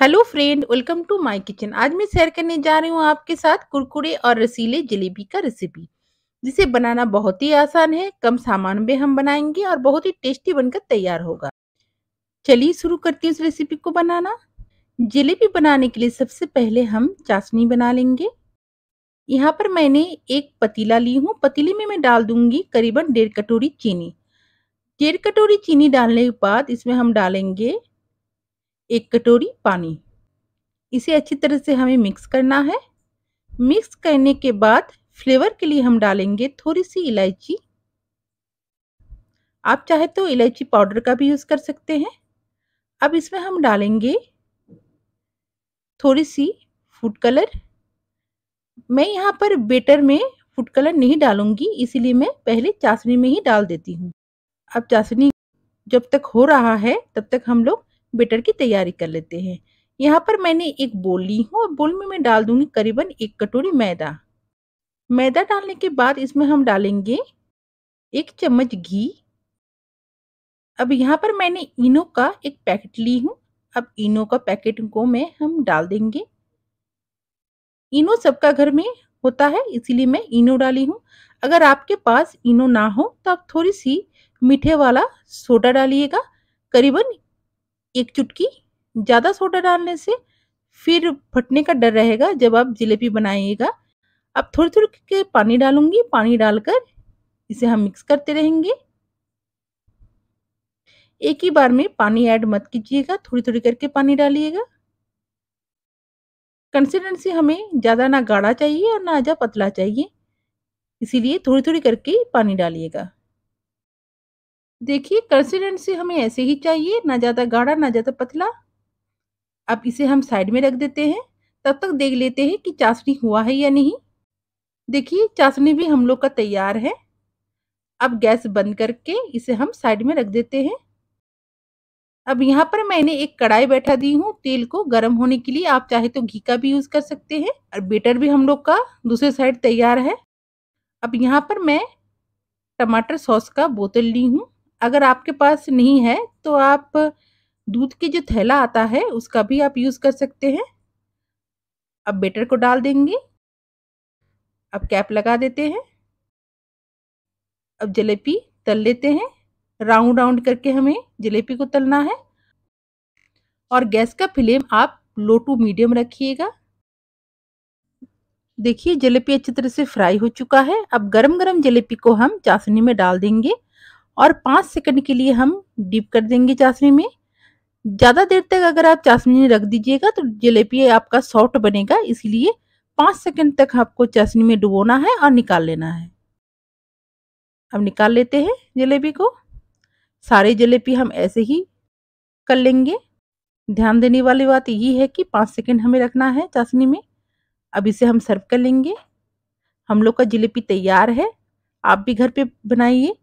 hello friend welcome to my kitchen आज मैं share करने जा रही हूँ आपके साथ कुरकुरे और रसीले जलेबी का रेसिपी जिसे बनाना बहुत ही आसान है कम सामान में हम बनाएंगे और बहुत ही टेस्टी बनकर तैयार होगा चलिए शुरू करती हूँ इस रेसिपी को बनाना जलेबी बनाने के लिए सबसे पहले हम चाशनी बना लेंगे यहाँ पर मैंने एक पतीला ली हूँ पतीले में मैं डाल दूंगी करीबन डेढ़ कटोरी चीनी डेढ़ कटोरी चीनी डालने के बाद इसमें हम डालेंगे एक कटोरी पानी इसे अच्छी तरह से हमें मिक्स करना है मिक्स करने के बाद फ्लेवर के लिए हम डालेंगे थोड़ी सी इलायची आप चाहे तो इलायची पाउडर का भी यूज़ कर सकते हैं अब इसमें हम डालेंगे थोड़ी सी फूड कलर मैं यहाँ पर बेटर में फूड कलर नहीं डालूंगी इसीलिए मैं पहले चाशनी में ही डाल देती हूँ अब चाशनी जब तक हो रहा है तब तक हम लोग बेटर की तैयारी कर लेते हैं यहाँ पर मैंने एक बोल ली हूँ और बोल में मैं डाल दूंगी करीबन एक कटोरी मैदा मैदा डालने के बाद इसमें हम डालेंगे एक चम्मच घी अब यहाँ पर मैंने इनो का एक पैकेट ली हूँ अब इनो का पैकेट को मैं हम डाल देंगे इनो सबका घर में होता है इसीलिए मैं इनो डाली हूँ अगर आपके पास इनो ना हो तो आप थोड़ी सी मीठे वाला सोडा डालिएगा करीबन एक चुटकी ज़्यादा सोडा डालने से फिर फटने का डर रहेगा जब आप जलेबी बनाइएगा अब थोड़ी थोड़ी के पानी डालूंगी पानी डालकर इसे हम मिक्स करते रहेंगे एक ही बार में पानी ऐड मत कीजिएगा थोड़ी थोड़ी करके पानी डालिएगा कंसिस्टेंसी हमें ज़्यादा ना गाढ़ा चाहिए और ना ज़्यादा पतला चाहिए इसीलिए थोड़ी थोड़ी करके पानी डालिएगा देखिए कंसिस्टेंसी हमें ऐसे ही चाहिए ना ज़्यादा गाढ़ा ना ज़्यादा पतला अब इसे हम साइड में रख देते हैं तब तक देख लेते हैं कि चाशनी हुआ है या नहीं देखिए चाशनी भी हम लोग का तैयार है अब गैस बंद करके इसे हम साइड में रख देते हैं अब यहाँ पर मैंने एक कढ़ाई बैठा दी हूँ तेल को गर्म होने के लिए आप चाहे तो घी का भी यूज़ कर सकते हैं और बेटर भी हम लोग का दूसरे साइड तैयार है अब यहाँ पर मैं टमाटर सॉस का बोतल ली हूँ अगर आपके पास नहीं है तो आप दूध की जो थैला आता है उसका भी आप यूज़ कर सकते हैं अब बेटर को डाल देंगे अब कैप लगा देते हैं अब जलेबी तल लेते हैं राउंड राउंड करके हमें जलेबी को तलना है और गैस का फ्लेम आप लो टू मीडियम रखिएगा देखिए जलेबी अच्छी तरह से फ्राई हो चुका है अब गरम गरम जलेबी को हम चाशनी में डाल देंगे और पाँच सेकंड के लिए हम डीप कर देंगे चाशनी में ज़्यादा देर तक अगर आप चाशनी में रख दीजिएगा तो जलेबी आपका सॉफ्ट बनेगा इसलिए पाँच सेकंड तक आपको चाशनी में डुबोना है और निकाल लेना है अब निकाल लेते हैं जलेबी को सारे जलेबी हम ऐसे ही कर लेंगे ध्यान देने वाली बात यही है कि पाँच सेकेंड हमें रखना है चाशनी में अब इसे हम सर्व कर लेंगे हम लोग का जलेबी तैयार है आप भी घर पे बनाइए